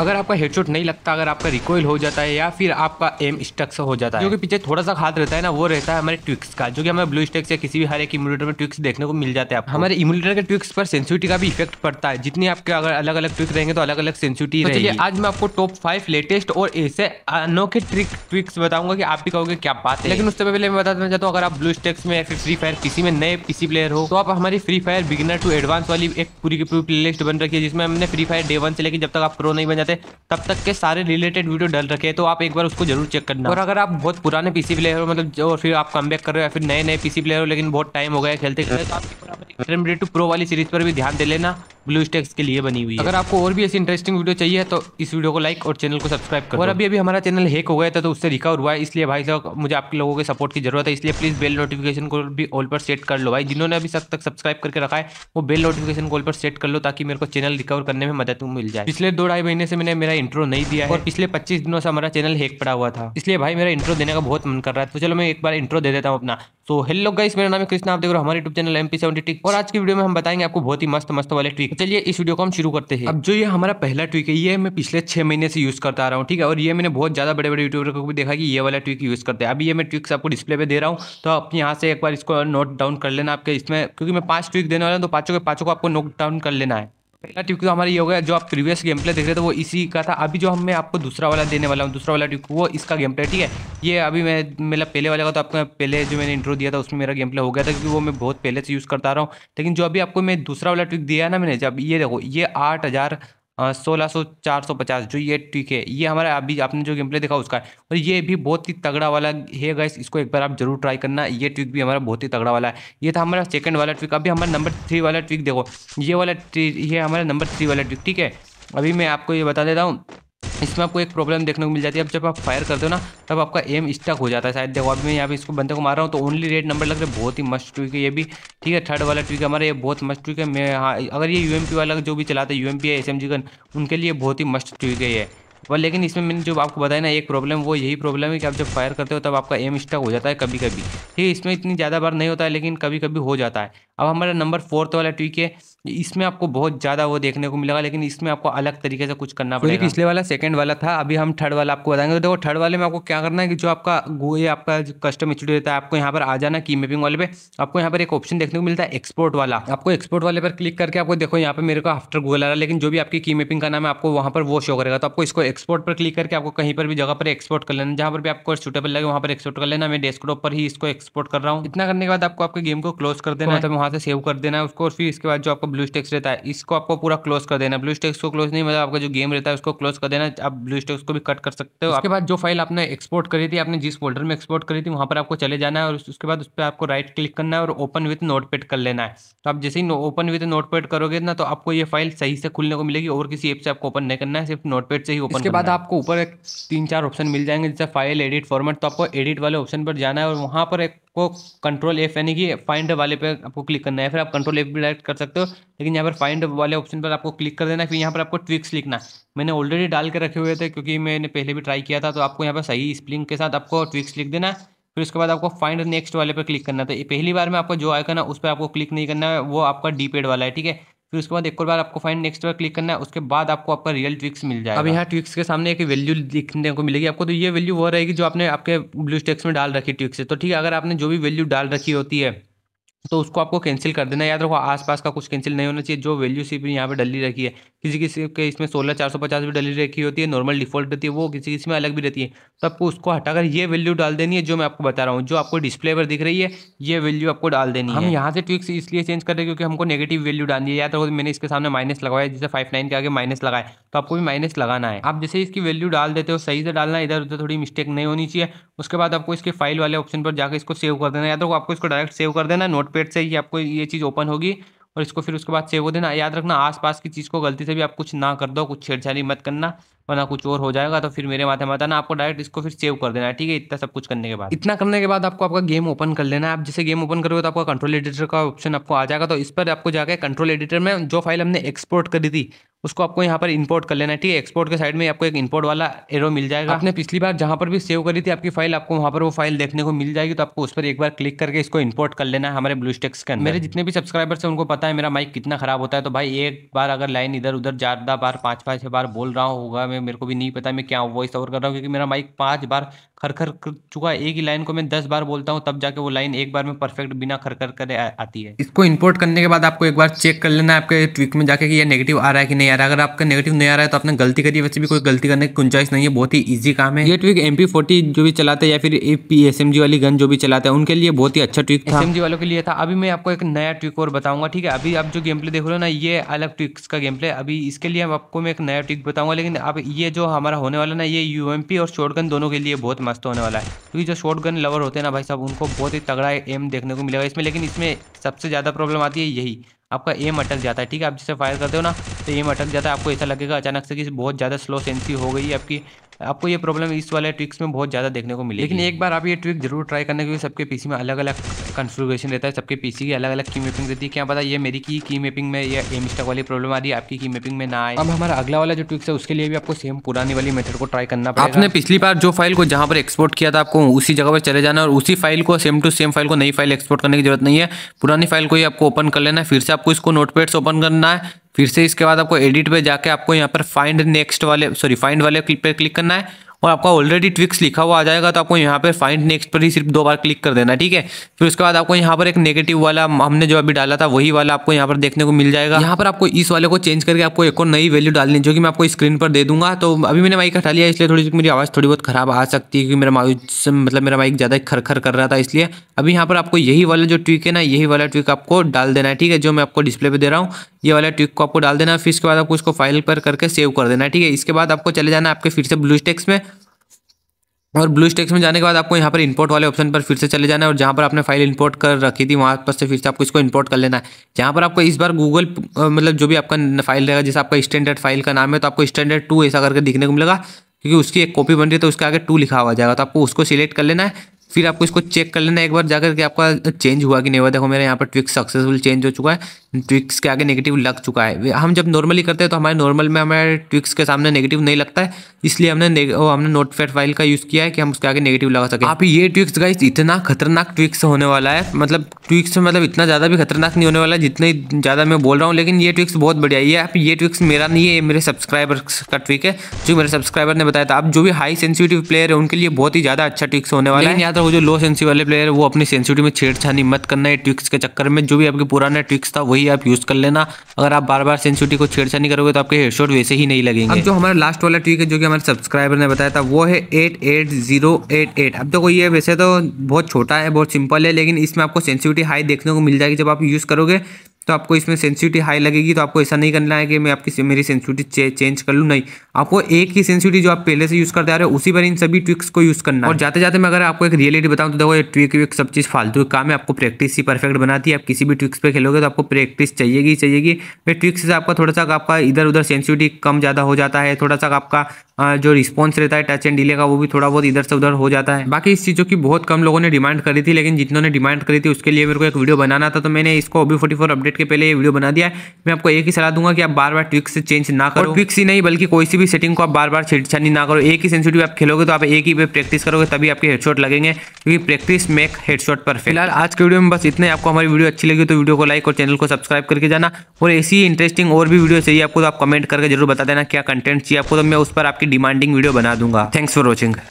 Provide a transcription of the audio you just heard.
अगर आपका हेडशॉट नहीं लगता अगर आपका रिकॉयल हो जाता है या फिर आपका एम स्टक्स हो जाता है जो कि पीछे थोड़ा सा हाथ रहता है ना वो रहता है हमारे ट्विक्स का जो कि हमें ब्लू स्टेक्स या किसी भी हर एक इम्यूलेटर में ट्विक्स देखने को मिल जाते हैं हमारे इम्यूलेटर के ट्विक्स पर सेंसिटिविटी का भी इफेक्ट पड़ता है जितनी आपके अगर अलग अलग ट्विक्स रहेंगे तो अलग अलग सेंसिटिविटी तो आज मैं आपको टॉप फाइव लेटेस्ट और ऐसे अनोखे ट्रिक ट्विक्स बताऊंगा कि आप भी कहोगे क्या बात है लेकिन उससे पहले मैं बताना चाहता हूँ अगर आप ब्लू स्टेक्स में या फिर फ्री फायर किसी में नए किसी प्लेयर हो तो आप हमारी Free Fire beginner to advance वाली एक पूरी की पूरी प्ले लिस्ट बन रखी है जिसमें हमने फ्री फायर डे वन से लेकर जब तक आप प्रो नहीं जाते तब तक के सारे रिलेटेड वीडियो डल रखे हैं तो आप एक बार उसको जरूर चेक करना और अगर आप बहुत पुराने पीसी प्लेयर हो मतलब जो फिर आप कम कर रहे हो या फिर नए नए पीसी प्लेयर हो लेकिन बहुत टाइम हो गया खेलते खेलते तो आप टू प्रो वाली सीरीज पर भी ध्यान दे लेना ब्लू स्टेक्स के लिए बनी हुई है अगर आपको और भी ऐसी इंटरेस्टिंग वीडियो चाहिए तो इस वीडियो को लाइक और चैनल को सब्सक्राइब करो और अभी अभी हमारा चैनल हैक हो गया था तो उससे रिकवर हुआ है इसलिए भाई साहब मुझे आप लोगों के सपोर्ट की जरूरत है इसलिए प्लीज़ बेल नोटिफिकेशन को भी ऑल पर सेट कर लो भाई जिन्होंने अभी तक सब्सक्राइब करके रखा है वो बेल नोटिफिकेशन कॉल पर सेट कर लो ताकि मेरे को चैनल रिकवर करने में मदद मिल जाए पिछले दो ढाई महीने से मैंने मेरा इंट्रो नहीं दिया और पिछले पच्चीस दिनों से हमारा चैनल हैक पड़ा हुआ था इसलिए भाई मेरा इंट्रो देने का बहुत मन कर रहा है तो चलो मैं एक बार इंट्रो दे देता हूँ अपना सो हेलो गाइस मेरा नाम है कृष्णा आप देख रहे हो हमारे YouTube channel M P seventy trick और आज की वीडियो में हम बताएंगे आपको बहुत ही मस्त मस्त वाले ट्रिक चलिए इस वीडियो को हम शुरू करते हैं अब जो ये हमारा पहला ट्रिक है ये मैं पिछले छह महीने से यूज करता आ रहा हूँ ठीक है और ये मैंने बहुत ज्यादा बड़े बड़े यूट्यूबर को भी देखा कि ये वाला ट्रिक यूज करते हैं अभी ये मैं ट्रिक्स आपको डिस्प्ले पर दे रहा हूँ तो आप यहाँ से एक बार इसको नोट डाउन कर लेना आपके इसमें क्योंकि मैं पांच ट्रिक देने वाला हूँ तो पाँचों के पाँचों को आपको नोट डाउन कर लेना है पहला ट्यूक तो हमारा ये हो गया जो आप प्रीवियस गेम प्ले देख रहे थे वो इसी का था अभी जो हम मैं आपको दूसरा वाला देने वाला हूँ दूसरा वाला ट्यूक वो इसका गेम प्ले ठीक है ये अभी मैं मेरा मतलब पहले वाला का तो आपको पहले जो मैंने इंट्रो दिया था उसमें मेरा गेम प्ले हो गया था क्योंकि वो मैं बहुत पहले से यूज़ करता रहा हूँ लेकिन जो अभी आपको मैं दूसरा वाला ट्विक दिया ना मैंने जब ये देखो ये आठ हज़ार सोलह सौ चार सौ पचास जो ये ठीक है ये हमारा अभी आपने जो गेम प्ले देखा उसका है और ये भी बहुत ही तगड़ा वाला है गैस इसको एक बार आप जरूर ट्राई करना ये ट्विक भी हमारा बहुत ही तगड़ा वाला है ये था हमारा सेकंड वाला ट्विक अभी हमारा नंबर थ्री वाला ट्विक देखो ये वाला ये हमारा नंबर थ्री वाला ट्विक ठीक है अभी मैं आपको ये बता देता हूँ इसमें आपको एक प्रॉब्लम देखने को मिल जाती है अब जब आप फायर करते हो ना तब आपका एम स्टक हो जाता है शायद देखो अभी मैं यहाँ पे इसको बंदे को मार रहा हूँ तो ओनली रेड नंबर लग रहा है बहुत ही मस्त ट्विक है ये भी ठीक है थर्ड वाला ट्विक हमारा ये बहुत मस्त ट्विक है मैं हाँ अगर ये यू वाला जो भी चलाते हैं U M P S M G gun उनके लिए बहुत ही मस्त ट्विक है ये पर लेकिन इसमें मैंने जो आपको बताया ना एक प्रॉब्लम वो यही प्रॉब्लम है कि आप जब फायर करते हो तब आपका एम स्टक हो जाता है कभी कभी ठीक है इसमें इतनी ज़्यादा बार नहीं होता है लेकिन कभी कभी हो जाता है अब हमारा नंबर फोर्थ वाला ट्विक है इसमें आपको बहुत ज़्यादा वो देखने को मिलेगा लेकिन इसमें आपको अलग तरीके से कुछ करना पड़ेगा पिछले वाला सेकंड वाला था अभी हम थर्ड वाला आपको बताएंगे तो देखो थर्ड वाले में आपको क्या करना है कि जो आपका ये आपका कस्टम इंस्टीट्यूट रहता है आपको यहाँ पर आ जाना की मैपिंग वाले पे आपको यहाँ पर एक ऑप्शन देखने को मिलता है एक्सपोर्ट वाला आपको एक्सपोर्ट वाले पर क्लिक करके आपको देखो यहाँ पर मेरे को आफ्टर गूगल आ रहा है लेकिन जो भी आपकी की मैपिंग का नाम है आपको वहाँ पर वो शो करेगा तो आपको इसको एक्सपोर्ट पर क्लिक करके आपको कहीं पर भी जगह पर एक्सपोर्ट कर लेना जहाँ पर भी आपको सुटेबल लगे वहाँ पर एक्सपोर्ट कर लेना मैं डेस्कटॉप पर ही इसको एक्सपोर्ट कर रहा हूँ इतना करने के बाद आपको आपके गेम को क्लोज कर देना तो है मतलब वहाँ से सेव कर देना है उसको और फिर इसके बाद जो आपका ब्लू स्टेक्स रहता है इसको आपको पूरा क्लोज कर देना ब्लू स्टेक्स को क्लोज नहीं मतलब आपका जो गेम रहता है उसको क्लोज कर देना आप ब्लू स्टेक्स को भी कट कर सकते हो उसके बाद जो फाइल आपने एक्सपोर्ट करी थी आपने जिस फोल्डर में एक्सपोर्ट करी थी वहाँ पर आपको चले जाना है और उसके बाद उस पर आपको राइट क्लिक करना है और ओपन विथ नोट कर लेना है तो आप जैसे ही ओपन विथ नोट करोगे ना तो आपको ये फाइल सही से खुलने को मिलेगी और किसी ऐप से आपको ओपन नहीं करना है सिर्फ नोट से ही ओपन उसके बाद आपको ऊपर एक तीन चार ऑप्शन मिल जाएंगे जैसे फाइल एडिट फॉर्मेट तो आपको एडिट वाले ऑप्शन पर जाना है और वहाँ पर एक आपको कंट्रोल एफ यानी कि फाइंड वाले पे आपको क्लिक करना है फिर आप कंट्रोल एफ भी डायरेक्ट कर सकते हो लेकिन यहाँ पर फाइंड वाले ऑप्शन पर आपको क्लिक कर देना फिर यहाँ पर आपको ट्विक्स लिखना मैंने ऑलरेडी डाल के रखे हुए थे क्योंकि मैंने पहले भी ट्राई किया था तो आपको यहाँ पर सही स्प्लिंग के साथ आपको ट्विक्स लिख देना फिर उसके बाद आपको फाइंड नेक्स्ट वाले पर क्लिक करना था तो पहली बार में आपको जो आएगा है उस पर आपको क्लिक नहीं करना है वो आपका डी पेड वाला है ठीक है फिर उसके बाद एक और बार आपको फाइन नेक्स्ट पर क्लिक करना है उसके बाद आपको आपका रियल ट्विक्स मिल जाएगा अब यहाँ ट्विक्स के सामने एक वैल्यू देखने को मिलेगी आपको तो ये वैल्यू वो रहेगी जो आपने आपके ब्लू स्टेक्स में डाल रखी ट्विक्स से तो ठीक है अगर आपने जो भी वैल्यू डाल रखी होती है तो उसको आपको कैंसिल कर देना याद रखो आसपास का कुछ कैंसिल नहीं होना चाहिए जो वैल्यू सिर्फ यहाँ पे डली रखी है किसी किसी के इसमें सोलह चार सौ पचास भी डली रखी होती है नॉर्मल डिफॉल्ट रहती है वो किसी किसी में अलग भी रहती है तो आपको उसको हटाकर ये वैल्यू डाल देनी है जो मैं आपको बता रहा हूँ जो आपको डिस्प्ले पर दिख रही है ये वैल्यू आपको डाल देनी हम है हम यहाँ से ट्विक्स इसलिए चेंज कर रहे हैं क्योंकि हमको नेगेटिव वैल्यू डालनी है या तो मैंने इसके सामने माइनस लगाया जैसे फाइव नाइन के आगे माइनस लगाए तो आपको भी माइनस लगाना है आप जैसे इसकी वैल्यू डाल देते हो सही से डालना इधर उधर थोड़ी मिस्टेक नहीं होनी चाहिए उसके बाद आपको इसके फाइल वाले ऑप्शन पर जाकर इसको सेव कर देना या तो आपको इसको डायरेक्ट सेव कर देना नोटपेड से ही आपको ये चीज़ ओपन होगी और इसको फिर उसके बाद सेव हो देना याद रखना आसपास की चीज़ को गलती से भी आप कुछ ना कर दो कुछ छेड़छाड़ी मत करना वरना कुछ और हो जाएगा तो फिर मेरे माथे माता ना आपको डायरेक्ट इसको फिर सेव कर देना है ठीक है इतना सब कुछ करने के बाद इतना करने के बाद आपको आपका गेम ओपन कर लेना है आप जैसे गेम ओपन करोगे तो आपका कंट्रोल एडिटर का ऑप्शन आपको आ जाएगा तो इस पर आपको जाकर कंट्रोल एडिटर में जो फाइल हमने एक्सपोर्ट करी थी उसको आपको यहाँ पर इंपोर्ट कर लेना है ठीक है एक्सपोर्ट के साइड में आपको एक इंपोर्ट वाला एरो मिल जाएगा आपने पिछली बार जहाँ पर भी सेव करी थी आपकी फाइल आपको वहाँ पर वो फाइल देखने को मिल जाएगी तो आपको उस पर एक बार क्लिक करके इसको इंपोर्ट कर लेना है हमारे ब्लू स्टेक्स के अंदर मेरे जितने भी सब्सक्राइबर्स हैं उनको पता है मेरा माइक कितना खराब होता है तो भाई एक बार अगर लाइन इधर उधर ज़्यादा बार पाँच पाँच छः बार बोल रहा होगा में मेरे को भी नहीं पता मैं क्या वॉइस ओवर कर रहा हूँ क्योंकि मेरा माइक पाँच बार खर कर चुका एक ही लाइन को मैं दस बार बोलता हूँ तब जाके वो लाइन एक बार में परफेक्ट बिना खरखर करे आती है इसको इंपोर्ट करने के बाद आपको एक बार चेक कर लेना है आपके ट्विक में जाके कि ये नेगेटिव आ रहा है कि नहीं आ रहा है अगर आपका नेगेटिव नहीं आ रहा है तो आपने गलती करी वैसे भी कोई गलती करने की गुंजाइश नहीं है बहुत ही ईजी काम है ये ट्विक एम जो भी चलाते हैं या फिर ए वाली गन जो भी चलाते हैं उनके लिए बहुत ही अच्छा ट्विक था एम वालों के लिए था अभी मैं आपको एक नया ट्विक और बताऊंगा ठीक है अभी आप जो गेम प्ले देख रहे हो ना ये अलग ट्विक्स का गेम प्ले अभी इसके लिए आपको मैं एक नया ट्विक बताऊंगा लेकिन अब ये जो हमारा होने वाला ना ये यू और शॉर्ट दोनों के लिए बहुत मस्त होने वाला है क्योंकि जो शॉर्ट गन लवर होते हैं ना भाई साहब उनको बहुत ही तगड़ा एम देखने को मिलेगा इसमें लेकिन इसमें सबसे ज़्यादा प्रॉब्लम आती है यही आपका एम अटक जाता है ठीक है आप जिससे फायर करते हो ना तो ये अटक जाता है आपको ऐसा लगेगा अचानक से कि बहुत ज़्यादा स्लो सेंसी हो गई है आपकी आपको ये प्रॉब्लम इस वाले ट्रिक्स में बहुत ज़्यादा देखने को मिली लेकिन एक बार आप ये ट्रिक जरूर ट्राई करने क्योंकि सबके पीसी में अलग अलग कन्फ्यूगेशन रहता है सबके पीसी की अलग अलग की मैपिंग रहती है क्या पता ये मेरी की की मैपिंग में ये एम स्टॉक वाली प्रॉब्लम आ रही है आपकी की मैपिंग में ना आए अब हमारा अगला वाला जो ट्रिक्स है उसके लिए भी आपको सेम पुरानी वाली मेथड को ट्राई करना पड़ेगा आपने पिछली बार जो फाइल को जहाँ पर एक्सपोर्ट किया था आपको उसी जगह पर चले जाना और उसी फाइल को सेम टू सेम फाइल को नई फाइल एक्सपोर्ट करने की जरूरत नहीं है पुरानी फाइल को ही आपको ओपन कर लेना है फिर से आपको इसको नोट ओपन करना है फिर से इसके बाद आपको एडिट पे जाके आपको यहाँ पर फाइंड नेक्स्ट वाले सॉरी फाइंड वाले पे क्लिक करना है और आपका ऑलरेडी ट्विक्स लिखा हुआ आ जाएगा तो आपको यहाँ पर फाइंड नेक्स्ट पर ही सिर्फ दो बार क्लिक कर देना है ठीक है फिर उसके बाद आपको यहाँ पर एक नेगेटिव वाला हमने जो अभी डाला था वही वाला आपको यहाँ पर देखने को मिल जाएगा यहाँ पर आपको इस वाले को चेंज करके आपको एक और नई वैल्यू डालनी जो कि मैं आपको स्क्रीन पर दे दूंगा तो अभी मैंने माइक हटा लिया इसलिए थोड़ी मेरी आवाज़ थोड़ी बहुत खराब आ सकती है क्योंकि मेरा माइक मतलब मेरा माइक ज़्यादा खरखर कर रहा था इसलिए अभी यहाँ पर आपको यही वाला जो ट्विक है ना यही वाला ट्विक आपको डाल देना है ठीक है जो मैं आपको डिस्प्ले पर दे रहा हूँ ये वाला ट्विक को आपको डाल देना फिर इसके बाद आपको इसको फाइल पर करके सेव कर देना है ठीक है इसके बाद आपको चले जाना आपके फिर से ब्लू स्टेक्स में और ब्लू स्टेक्स में जाने के बाद आपको यहाँ पर इंपोर्ट वाले ऑप्शन पर फिर से चले जाना है और जहाँ पर आपने फाइल इंपोर्ट कर रखी थी वहाँ पर से फिर से आपको इसको इंपोर्ट कर लेना है यहाँ पर आपको इस बार गूगल मतलब जो भी आपका फाइल रहेगा जैसे आपका स्टैंडर्ड फाइल का नाम है तो आपको स्टैंडर्ड टू ऐसा करके दिखने को मिलेगा क्योंकि उसकी एक कॉपी बन रही है तो उसके आगे टू लिखा हुआ जाएगा तो आपको उसको सिलेक्ट कर लेना है फिर आपको इसको चेक कर लेना एक बार जाकर के आपका चेंज हुआ कि नहीं हुआ देखो मेरे यहाँ पर ट्विक सक्सेसफुल चेंज हो चुका है ट्विक्स के आगे नेगेटिव लग चुका है हम जब नॉर्मली करते हैं तो हमारे नॉर्मल में हमारे ट्विक्स के सामने नेगेटिव नहीं लगता है इसलिए हमने हमने नोट पैड फाइल का यूज़ किया है कि हम उसके आगे नेगेटिव लगा सकें आप ये ट्विक्स गाइस इतना खतरनाक ट्विक्स होने वाला है मतलब ट्विक्स मतलब इतना ज़्यादा भी खतरनाक नहीं होने वाला जितने ज़्यादा मैं बोल रहा हूँ लेकिन ये ट्विक्स बहुत बढ़िया है आप ये ट्विक्स मेरा नहीं है मेरे सब्सक्राइबर का ट्विक है जो मेरे सब्सक्राइबर ने बताया था आप जो भी हाई सेंसिटिव प्लेयर है उनके लिए बहुत ही ज़्यादा अच्छा ट्विक्स होने वाला है याद रखो जो लो सेंसिटिव वाले प्लेयर है वो अपनी सेंसिटिव में छेड़छानी मत करना है ट्विक्स के चक्कर में जो भी आपके पुराना ट्विक्स था वही ये आप यूज़ कर लेना अगर आप बार बार सेंसिटी को छेड़छाड़ नहीं करोगे तो आपके हेडशॉट वैसे ही नहीं लगेंगे अब जो हमारा लास्ट वाला ट्रिक है जो कि हमारे सब्सक्राइबर ने बताया था वो है eight eight zero eight eight अब देखो ये वैसे तो बहुत छोटा है बहुत सिंपल है लेकिन इसमें आपको सेंसिटिविटी हाई देखने को मिल जाएगी जब आप यूज़ करोगे तो आपको इसमें सेंसिटिविटी हाई लगेगी तो आपको ऐसा नहीं करना है कि मैं आपकी मेरी सेंसिटिविटी चे, चेंज कर लूँ नहीं आपको एक ही सेंसिटिविटी जो आप पहले से यूज़ करते आ रहे हो उसी पर इन सभी ट्विक्स को यूज़ करना और जाते जाते मैं अगर आपको एक रियलिटी बताऊँ तो देखो ये ट्विक विक सब चीज़ फालतू काम है आपको प्रैक्टिस ही परफेक्ट बनाती है आप किसी भी ट्विक्स पर खेलोगे तो आपको प्रैक्टिस चाहिए ही चाहिएगी फिर ट्विक्स से आपका थोड़ा सा आपका इधर उधर सेंसिटिविटी कम ज़्यादा हो जाता है थोड़ा सा आपका जो रिस्पॉन्स रहता है टच एंड डिले का वो भी थोड़ा बहुत इधर से उधर हो जाता है बाकी इस चीज़ों की बहुत कम लोगों ने डिमांड करी थी लेकिन जितनों ने डिमांड करी थी उसके लिए मेरे को एक वीडियो बनाना था तो मैंने इसको ओबी फोर्टी अपडेट डेट के पहले ये वीडियो बना दिया है मैं आपको एक ही सलाह दूंगा कि आप बार बार ट्विक से चेंज ना करो ट्विक ही नहीं बल्कि कोई सी भी सेटिंग को आप बार बार छेड़छानी ना करो एक ही सेंसिटिव आप खेलोगे तो आप एक ही पे प्रैक्टिस करोगे तभी आपके हेडशॉट लगेंगे क्योंकि प्रैक्टिस मेक हेडशॉट पर फिलहाल आज के वीडियो में बस इतने आपको हमारी वीडियो अच्छी लगी तो वीडियो को लाइक और चैनल को सब्सक्राइब करके जाना और ऐसी इंटरेस्टिंग और भी वीडियो चाहिए आपको तो आप कमेंट करके जरूर बता देना क्या कंटेंट चाहिए आपको तो मैं उस पर आपकी डिमांडिंग वीडियो बना दूंगा थैंक्स फॉर वॉचिंग